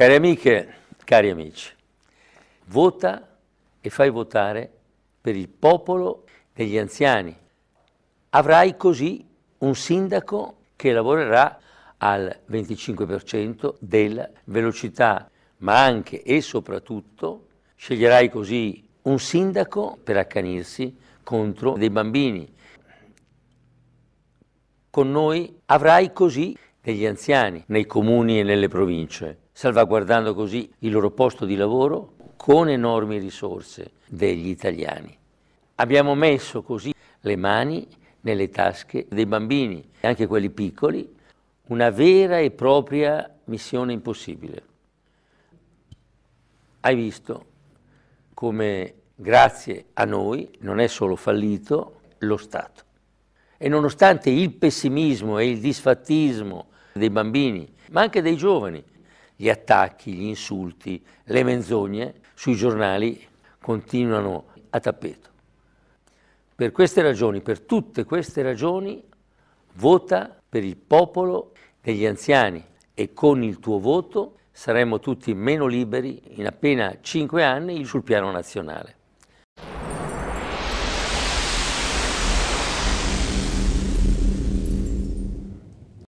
Cari amiche, cari amici, vota e fai votare per il popolo degli anziani. Avrai così un sindaco che lavorerà al 25% della velocità, ma anche e soprattutto sceglierai così un sindaco per accanirsi contro dei bambini. Con noi avrai così degli anziani nei comuni e nelle province, salvaguardando così il loro posto di lavoro con enormi risorse degli italiani. Abbiamo messo così le mani nelle tasche dei bambini, anche quelli piccoli, una vera e propria missione impossibile. Hai visto come grazie a noi non è solo fallito lo Stato. E nonostante il pessimismo e il disfattismo dei bambini, ma anche dei giovani. Gli attacchi, gli insulti, le menzogne sui giornali continuano a tappeto. Per queste ragioni, per tutte queste ragioni, vota per il popolo degli anziani e con il tuo voto saremo tutti meno liberi in appena cinque anni sul piano nazionale.